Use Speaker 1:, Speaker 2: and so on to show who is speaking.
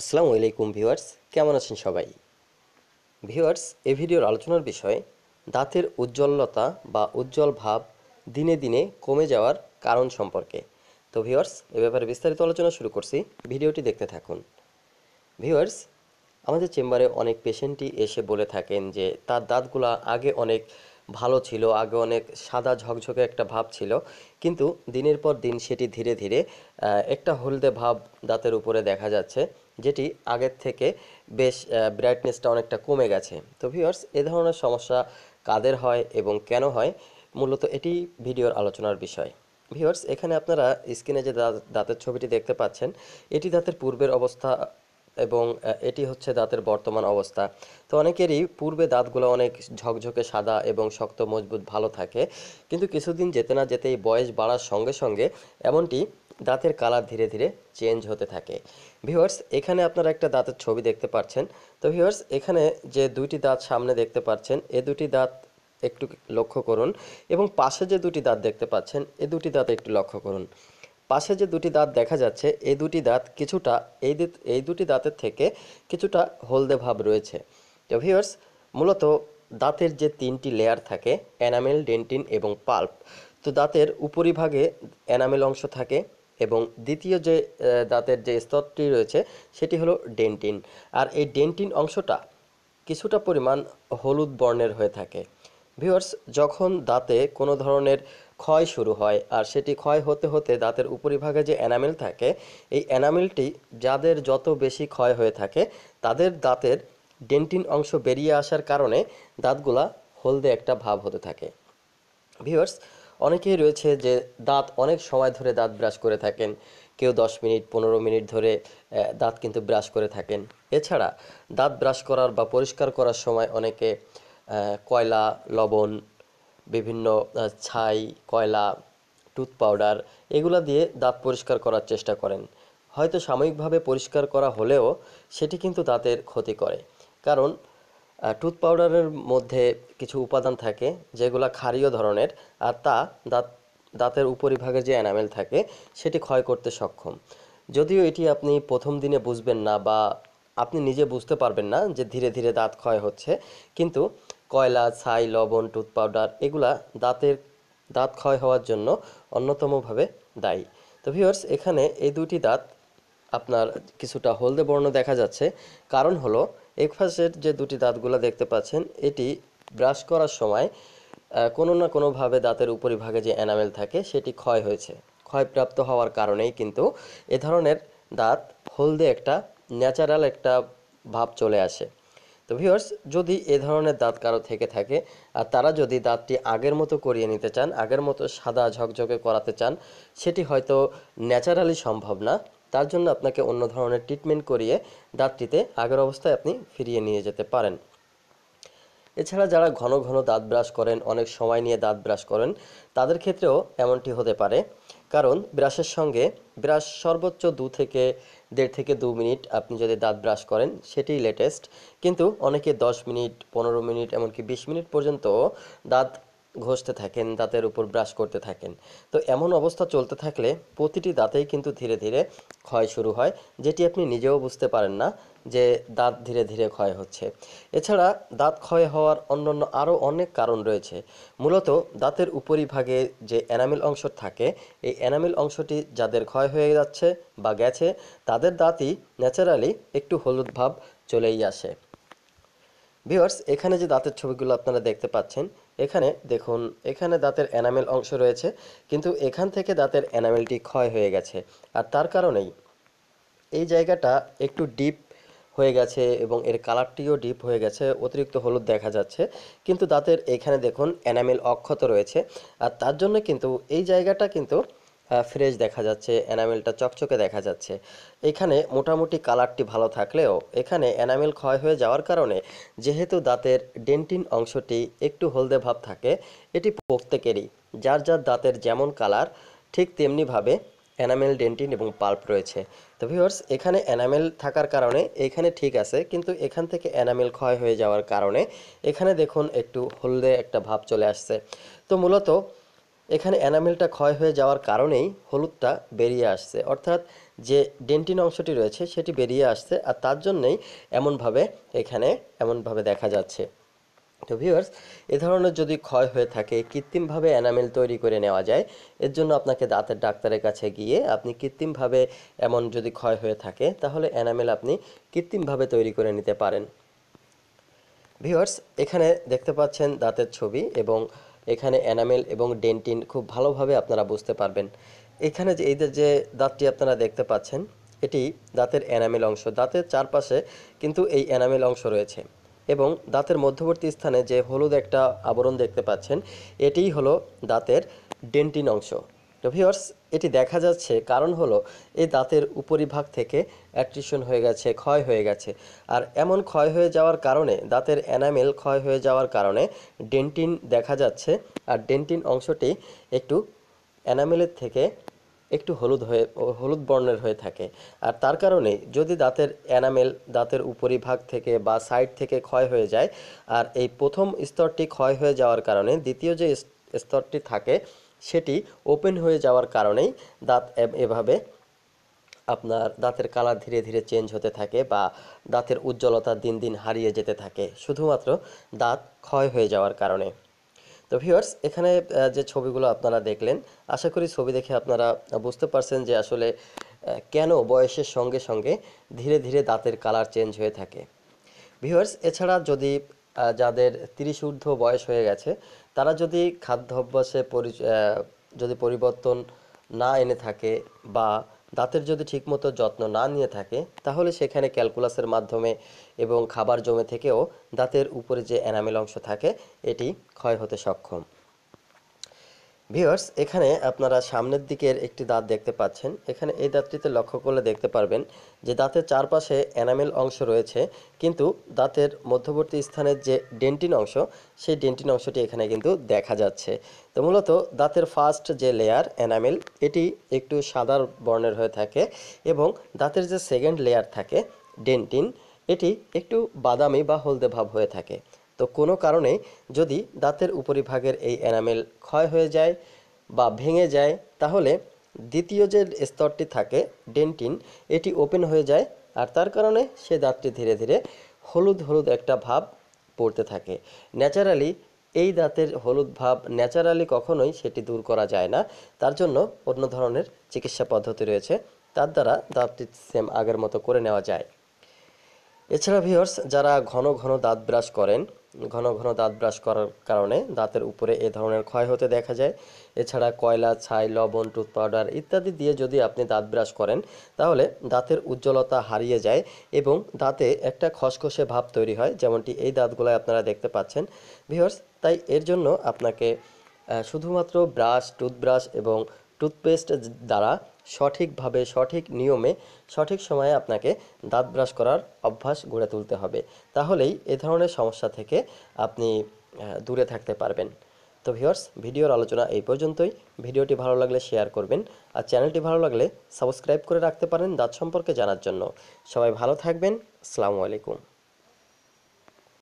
Speaker 1: আসসালামু আলাইকুম ভিউয়ার্স কেমন আছেন সবাই ভিউয়ার্স এ ভিডিওর আলোচনার বিষয় দাঁতের উজ্জ্বলতা বা উজ্জ্বল ভাব দিনে দিনে কমে যাওয়ার কারণ সম্পর্কে তো ভিউয়ার্স এ ব্যাপারে বিস্তারিত আলোচনা শুরু করছি ভিডিওটি দেখতে থাকুন ভিউয়ার্স আমাদের চেম্বারে অনেক পেশেন্টই এসে বলে থাকেন যে তার দাঁতগুলা আগে অনেক ভালো ছিল আগে অনেক সাদা ঝকঝকে একটা ভাব ছিল কিন্তু দিনের পর দিন সেটি ধীরে ধীরে একটা হলদে ভাব দাঁতের উপরে দেখা যাচ্ছে যেটি আগের থেকে বেশ ব্রাইটনেসটা অনেকটা কমে গেছে তো ভিউয়ার্স এ ধরনের সমস্যা কাদের হয় এবং কেন হয় মূলত এটি ভিডিওর আলোচনার বিষয় ভিউয়ার্স এখানে আপনারা স্ক্রিনে যে দাঁতের ছবিটি দেখতে পাচ্ছেন এটি দাঁতের পূর্বের অবস্থা এবং এটি হচ্ছে দাঁতের বর্তমান অবস্থা তো অনেকেরই পূর্বে দাঁতগুলো অনেক ঝকঝকে সাদা এবং শক্ত মজবুত ভালো থাকে কিন্তু কিছুদিন যেতে না যেতেই বয়স বাড়ার সঙ্গে সঙ্গে এমনটি দাঁতের কালার ধীরে ধীরে চেঞ্জ হতে থাকে ভিওয়ার্স এখানে আপনারা একটা দাঁতের ছবি দেখতে পাচ্ছেন তো ভিওয়ার্স এখানে যে দুইটি দাঁত সামনে দেখতে পাচ্ছেন এ দুটি দাঁত একটু লক্ষ্য করুন এবং পাশে যে দুটি দাঁত দেখতে পাচ্ছেন এ দুটি দাঁত একটু লক্ষ্য করুন পাশে যে দুটি দাঁত দেখা যাচ্ছে এই দুটি দাঁত কিছুটা এই এই দুটি দাঁতের থেকে কিছুটা হলদে ভাব রয়েছে তো ভিউয়ার্স মূলত দাঁতের যে তিনটি লেয়ার থাকে এনামেল ডেন্টিন এবং পাল্প তো দাঁতের উপরিভাগে এনামেল অংশ থাকে এবং দ্বিতীয় যে দাঁতের যে স্তরটি রয়েছে সেটি হলো ডেন্টিন আর এই ডেন্টিন অংশটা কিছুটা পরিমাণ হলুদ বর্ণের হয়ে থাকে ভিউয়ার্স যখন দাঁতে কোনো ধরনের ক্ষয় শুরু হয় আর সেটি ক্ষয় হতে হতে দাঁতের উপরিভাগে যে এনামেল থাকে এই এনামেলটি যাদের যত বেশি ক্ষয় হয়ে থাকে তাদের দাঁতের ডেন্টিন অংশ বেরিয়ে আসার কারণে দাঁতগুলা হলদে একটা ভাব হতে থাকে ভিউয়ার্স অনেকেই রয়েছে যে দাঁত অনেক সময় ধরে দাঁত ব্রাশ করে থাকেন কেউ দশ মিনিট পনেরো মিনিট ধরে দাঁত কিন্তু ব্রাশ করে থাকেন এছাড়া দাঁত ব্রাশ করার বা পরিষ্কার করার সময় অনেকে কয়লা লবণ বিভিন্ন ছাই কয়লা টুথ পাউডার এগুলো দিয়ে দাঁত পরিষ্কার করার চেষ্টা করেন হয়তো সাময়িকভাবে পরিষ্কার করা হলেও সেটি কিন্তু দাঁতের ক্ষতি করে কারণ টুথ পাউডারের মধ্যে কিছু উপাদান থাকে যেগুলো ক্ষারীয় ধরনের আর তা দাঁত দাঁতের উপরিভাগে যে অ্যানামেল থাকে সেটি ক্ষয় করতে সক্ষম যদিও এটি আপনি প্রথম দিনে বুঝবেন না বা আপনি নিজে বুঝতে পারবেন না যে ধীরে ধীরে দাঁত ক্ষয় হচ্ছে কিন্তু কয়লা ছাই লবণ টুথ পাউডার এগুলা দাঁতের দাঁত ক্ষয় হওয়ার জন্য অন্যতমভাবে দায়ী তো ভিওর্স এখানে এই দুটি দাঁত আপনার কিছুটা হলদে বর্ণ দেখা যাচ্ছে কারণ হলো একফাসের যে দুটি দাঁতগুলো দেখতে পাচ্ছেন এটি ব্রাশ করার সময় কোনো না কোনোভাবে দাঁতের উপরিভাগে যে এনামেল থাকে সেটি ক্ষয় হয়েছে ক্ষয়প্রাপ্ত হওয়ার কারণেই কিন্তু এ ধরনের দাঁত হলদে একটা ন্যাচারাল একটা ভাব চলে আসে তো ভিউয়ার্স যদি এ ধরনের দাঁত কারো থেকে থাকে আর তারা যদি দাঁতটি আগের মতো করিয়ে নিতে চান আগের মতো সাদা ঝকঝকে করাতে চান সেটি হয়তো ন্যাচারালি সম্ভব না তার জন্য আপনাকে অন্য ধরনের ট্রিটমেন্ট করিয়ে দাঁতটিতে আগের অবস্থায় আপনি ফিরিয়ে নিয়ে যেতে পারেন এছাড়া যারা ঘন ঘন দাঁত ব্রাশ করেন অনেক সময় নিয়ে দাঁত ব্রাশ করেন তাদের ক্ষেত্রেও এমনটি হতে পারে কারণ ব্রাশের সঙ্গে ব্রাশ সর্বোচ্চ দু থেকে দেড় থেকে দু মিনিট আপনি যদি দাঁত ব্রাশ করেন সেটি লেটেস্ট কিন্তু অনেকে দশ মিনিট পনেরো মিনিট এমনকি বিশ মিনিট পর্যন্ত দাঁত ঘষতে থাকেন দাঁতের উপর ব্রাশ করতে থাকেন তো এমন অবস্থা চলতে থাকলে প্রতিটি দাঁতেই কিন্তু ধীরে ধীরে ক্ষয় শুরু হয় যেটি আপনি নিজেও বুঝতে পারেন না যে দাঁত ধীরে ধীরে ক্ষয় হচ্ছে এছাড়া দাঁত ক্ষয় হওয়ার অন্যান্য আরও অনেক কারণ রয়েছে মূলত দাঁতের উপরিভাগে যে এনামিল অংশ থাকে এই এনামিল অংশটি যাদের ক্ষয় হয়ে যাচ্ছে বা গেছে তাদের দাঁতই ন্যাচারালি একটু হলুদ ভাব চলেই আসে ভিওয়ার্স এখানে যে দাঁতের ছবিগুলো আপনারা দেখতে পাচ্ছেন এখানে দেখুন এখানে দাঁতের এনামেল অংশ রয়েছে কিন্তু এখান থেকে দাঁতের এনামেলটি ক্ষয় হয়ে গেছে আর তার কারণেই এই জায়গাটা একটু ডিপ হয়ে গেছে এবং এর কালারটিও ডিপ হয়ে গেছে অতিরিক্ত হলুদ দেখা যাচ্ছে কিন্তু দাঁতের এখানে দেখুন এনামেল অক্ষত রয়েছে আর তার জন্য কিন্তু এই জায়গাটা কিন্তু ফ্রেশ দেখা যাচ্ছে এনামেলটা চকচকে দেখা যাচ্ছে এখানে মোটামুটি কালারটি ভালো থাকলেও এখানে এনামেল ক্ষয় হয়ে যাওয়ার কারণে যেহেতু দাঁতের ডেন্টিন অংশটি একটু হলদে ভাব থাকে এটি প্রত্যেকেরই যার যার দাঁতের যেমন কালার ঠিক তেমনিভাবে এনামেল ডেন্টিন এবং পাল্প রয়েছে তো ভিউয়ার্স এখানে এনামেল থাকার কারণে এখানে ঠিক আছে কিন্তু এখান থেকে এনামেল ক্ষয় হয়ে যাওয়ার কারণে এখানে দেখুন একটু হলদে একটা ভাব চলে আসছে তো মূলত এখানে এনামেলটা ক্ষয় হয়ে যাওয়ার কারণেই হলুদটা বেরিয়ে আসছে অর্থাৎ যে ডেন্টিন অংশটি রয়েছে সেটি বেরিয়ে আসছে আর তার জন্যেই এমনভাবে এখানে এমনভাবে দেখা যাচ্ছে তো ভিউয়ার্স এ ধরনের যদি ক্ষয় হয়ে থাকে কৃত্রিমভাবে এনামেল তৈরি করে নেওয়া যায় এর জন্য আপনাকে দাঁতের ডাক্তারের কাছে গিয়ে আপনি কৃত্রিমভাবে এমন যদি ক্ষয় হয়ে থাকে তাহলে এনামেল আপনি কৃত্রিমভাবে তৈরি করে নিতে পারেন ভিউয়ার্স এখানে দেখতে পাচ্ছেন দাঁতের ছবি এবং এখানে এনামেল এবং ডেন্টিন খুব ভালোভাবে আপনারা বুঝতে পারবেন এখানে যে এই যে দাঁতটি আপনারা দেখতে পাচ্ছেন এটি দাঁতের এনামেল অংশ দাঁতের চারপাশে কিন্তু এই এনামেল অংশ রয়েছে এবং দাঁতের মধ্যবর্তী স্থানে যে হলুদ একটা আবরণ দেখতে পাচ্ছেন এটিই হলো দাঁতের ডেন্টিন অংশ ভিওর্স এটি দেখা যাচ্ছে কারণ হলো এই দাঁতের উপরিভাগ থেকে অ্যাট্রিশন হয়ে গেছে ক্ষয় হয়ে গেছে আর এমন ক্ষয় হয়ে যাওয়ার কারণে দাঁতের এনামেল ক্ষয় হয়ে যাওয়ার কারণে ডেন্টিন দেখা যাচ্ছে আর ডেন্টিন অংশটি একটু এনামেলের থেকে একটু হলুদ হয়ে হলুদ বর্ণের হয়ে থাকে আর তার কারণে যদি দাঁতের এনামেল দাঁতের উপরিভাগ থেকে বা সাইড থেকে ক্ষয় হয়ে যায় আর এই প্রথম স্তরটি ক্ষয় হয়ে যাওয়ার কারণে দ্বিতীয় যে স্তরটি থাকে সেটি ওপেন হয়ে যাওয়ার কারণেই দাঁত এভাবে আপনার দাঁতের কালার ধীরে ধীরে চেঞ্জ হতে থাকে বা দাঁতের উজ্জ্বলতা দিন দিন হারিয়ে যেতে থাকে শুধুমাত্র দাঁত ক্ষয় হয়ে যাওয়ার কারণে তো ভিওয়ার্স এখানে যে ছবিগুলো আপনারা দেখলেন আশা করি ছবি দেখে আপনারা বুঝতে পারছেন যে আসলে কেন বয়সের সঙ্গে সঙ্গে ধীরে ধীরে দাঁতের কালার চেঞ্জ হয়ে থাকে ভিওয়ার্স এছাড়া যদি যাদের তিরিশ ঊর্ধ্ব বয়স হয়ে গেছে তারা যদি খাদ্যাভ্যাসে পরি যদি পরিবর্তন না এনে থাকে বা দাঁতের যদি ঠিকমতো যত্ন না নিয়ে থাকে তাহলে সেখানে ক্যালকুলাসের মাধ্যমে এবং খাবার জমে থেকেও দাঁতের উপরে যে এনামেল অংশ থাকে এটি ক্ষয় হতে সক্ষম ভিওর্স এখানে আপনারা সামনের দিকের একটি দাঁত দেখতে পাচ্ছেন এখানে এই দাঁতটিতে লক্ষ্য করলে দেখতে পারবেন যে দাঁতের চারপাশে এনামেল অংশ রয়েছে কিন্তু দাঁতের মধ্যবর্তী স্থানের যে ডেন্টিন অংশ সেই ডেন্টিন অংশটি এখানে কিন্তু দেখা যাচ্ছে তো মূলত দাঁতের ফার্স্ট যে লেয়ার এনামেল এটি একটু সাদা বর্ণের হয়ে থাকে এবং দাঁতের যে সেকেন্ড লেয়ার থাকে ডেন্টিন এটি একটু বাদামি বা হলদে ভাব হয়ে থাকে তো কোনো কারণে যদি দাঁতের উপরিভাগের এই এনামেল ক্ষয় হয়ে যায় বা ভেঙে যায় তাহলে দ্বিতীয় যে স্তরটি থাকে ডেন্টিন এটি ওপেন হয়ে যায় আর তার কারণে সে দাঁতটি ধীরে ধীরে হলুদ হলুদ একটা ভাব পড়তে থাকে ন্যাচারালি এই দাঁতের হলুদ ভাব ন্যাচারালি কখনোই সেটি দূর করা যায় না তার জন্য অন্য ধরনের চিকিৎসা পদ্ধতি রয়েছে তার দ্বারা দাঁতটি সেম আগের মতো করে নেওয়া যায় এছাড়া ভিওর্স যারা ঘন ঘন দাঁত ব্রাশ করেন ঘন ঘন দাঁত ব্রাশ করার কারণে দাঁতের উপরে এ ধরনের ক্ষয় হতে দেখা যায় এছাড়া কয়লা ছাই লবণ টুথ পাউডার ইত্যাদি দিয়ে যদি আপনি দাঁত ব্রাশ করেন তাহলে দাঁতের উজ্জ্বলতা হারিয়ে যায় এবং দাঁতে একটা খসখসে ভাব তৈরি হয় যেমনটি এই দাঁতগুলোয় আপনারা দেখতে পাচ্ছেন ভিওর্স তাই এর জন্য আপনাকে শুধুমাত্র ব্রাশ টুথব্রাশ এবং টুথপেস্ট দ্বারা সঠিকভাবে সঠিক নিয়মে সঠিক সময়ে আপনাকে দাঁত ব্রাশ করার অভ্যাস গড়ে তুলতে হবে তাহলেই এ ধরনের সমস্যা থেকে আপনি দূরে থাকতে পারবেন তো ভিউয়ার্স ভিডিওর আলোচনা এই পর্যন্তই ভিডিওটি ভালো লাগলে শেয়ার করবেন আর চ্যানেলটি ভালো লাগলে সাবস্ক্রাইব করে রাখতে পারেন দাঁত সম্পর্কে জানার জন্য সবাই ভালো থাকবেন আসসালামু আলাইকুম